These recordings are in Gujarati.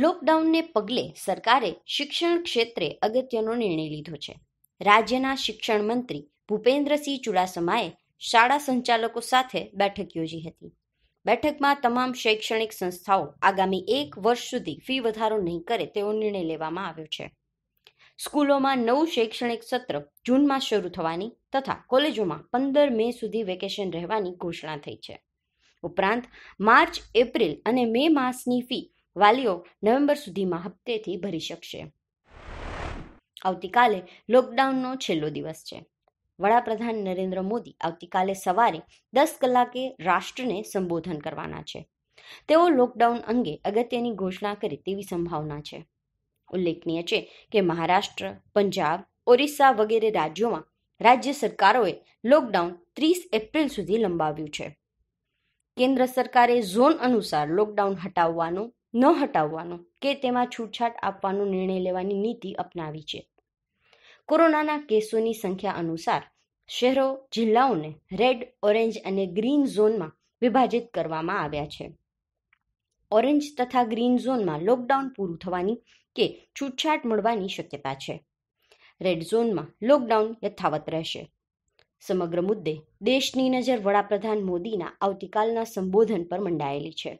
લોકડાઉનને પગલે સરકારે શિક્ષણ ક્ષેત્રે અગત્યનો નિર્ણય લીધો છે રાજ્યના શિક્ષણ મંત્રી ભૂપેન્દ્રસિંહ ચુડાસમાએ શાળા સંચાલકો સાથે બેઠક યોજી હતી બેઠકમાં તમામ શૈક્ષણિક સંસ્થાઓ આગામી એક વર્ષ સુધી ફી વધારો નહીં કરે તેવો નિર્ણય લેવામાં આવ્યો છે સ્કૂલોમાં નવું શૈક્ષણિક સત્ર જૂનમાં શરૂ થવાની તથા કોલેજોમાં પંદર મે સુધી વેકેશન રહેવાની ઘોષણા થઈ છે ઉપરાંત માર્ચ એપ્રિલ અને મે માસની ફી વાલીઓ નવેમ્બર સુધીમાં હપ્તેથી ભરી શકશે આવતીકાલે લોકડાઉનનો છેલ્લો દિવસ છે વડાપ્રધાન નરેન્દ્ર મોદી આવતીકાલે સવારે દસ કલાકે રાષ્ટ્રને સંબોધન કરવાના છે તેઓ લોકડાઉન અંગે અગત્યની ઘોષણા કરે તેવી સંભાવના છે ઉલ્લેખનીય છે કે મહારાષ્ટ્ર પંજાબ ઓરિસ્સા વગેરે રાજ્યોમાં રાજ્ય સરકારોએ લોકડાઉન ત્રીસ એપ્રિલ સુધી લંબાવ્યું છે કેન્દ્ર સરકારે ઝોન અનુસાર લોકડાઉન હટાવવાનું ન હટાવવાનો કે તેમાં છૂટછાટ આપવાનો નિર્ણય લેવાની નીતિ અપનાવી છે કોરોનાના કેસોની સંખ્યા અનુસાર શહેરો જિલ્લાઓને રેડ ઓરેન્જ અને ગ્રીન ઝોનમાં વિભાજિત કરવામાં આવ્યા છે ઓરેન્જ તથા ગ્રીન ઝોનમાં લોકડાઉન પૂરું થવાની કે છૂટછાટ મળવાની શક્યતા છે રેડ ઝોનમાં લોકડાઉન યથાવત રહેશે સમગ્ર મુદ્દે દેશની નજર વડાપ્રધાન મોદીના આવતીકાલના સંબોધન પર મંડાયેલી છે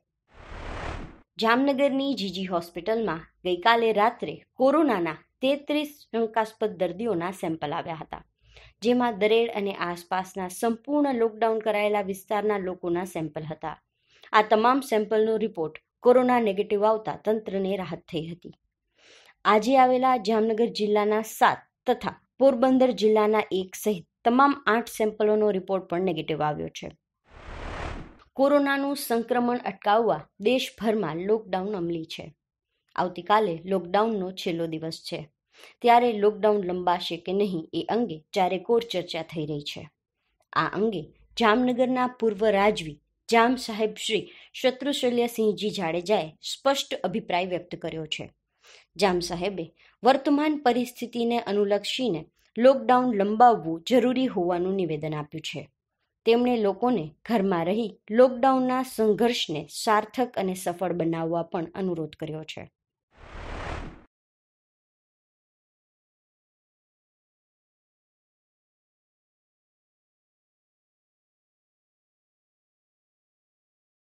જામનગરની જીજી હોસ્પિટલમાં ગઈકાલે રાત્રે કોરોનાના તેત્રીસ શંકાસ્પદ દર્દીઓના સેમ્પલ આવ્યા હતા જેમાં દરેડ અને આસપાસના સંપૂર્ણ લોકડાઉન કરાયેલા વિસ્તારના લોકોના સેમ્પલ હતા આ તમામ સેમ્પલનો રિપોર્ટ કોરોના નેગેટિવ આવતા તંત્રને રાહત થઈ હતી આજે આવેલા જામનગર જિલ્લાના સાત તથા પોરબંદર જિલ્લાના એક સહિત તમામ આઠ સેમ્પલોનો રિપોર્ટ પણ નેગેટિવ આવ્યો છે કોરોનાનું સંક્રમણ અટકાવવા દેશભરમાં લોકડાઉન અમલી છે આવતીકાલે લોકડાઉનનો છેલ્લો દિવસ છે ત્યારે લોકડાઉન લંબાશે કે નહીં એ અંગે કોર ચર્ચા થઈ રહી છે આ અંગે જામનગરના પૂર્વ રાજવી જામ સાહેબ શ્રી શત્રુશલ્યસિંહજી જાડેજાએ સ્પષ્ટ અભિપ્રાય વ્યક્ત કર્યો છે જામ સાહેબે વર્તમાન પરિસ્થિતિને અનુલક્ષીને લોકડાઉન લંબાવવું જરૂરી હોવાનું નિવેદન આપ્યું છે તેમણે લોકોને ઘરમાં રહી લોકડાઉનના સંઘર્ષને સાર્થક અને સફળ બનાવવા પણ અનુરોધ કર્યો છે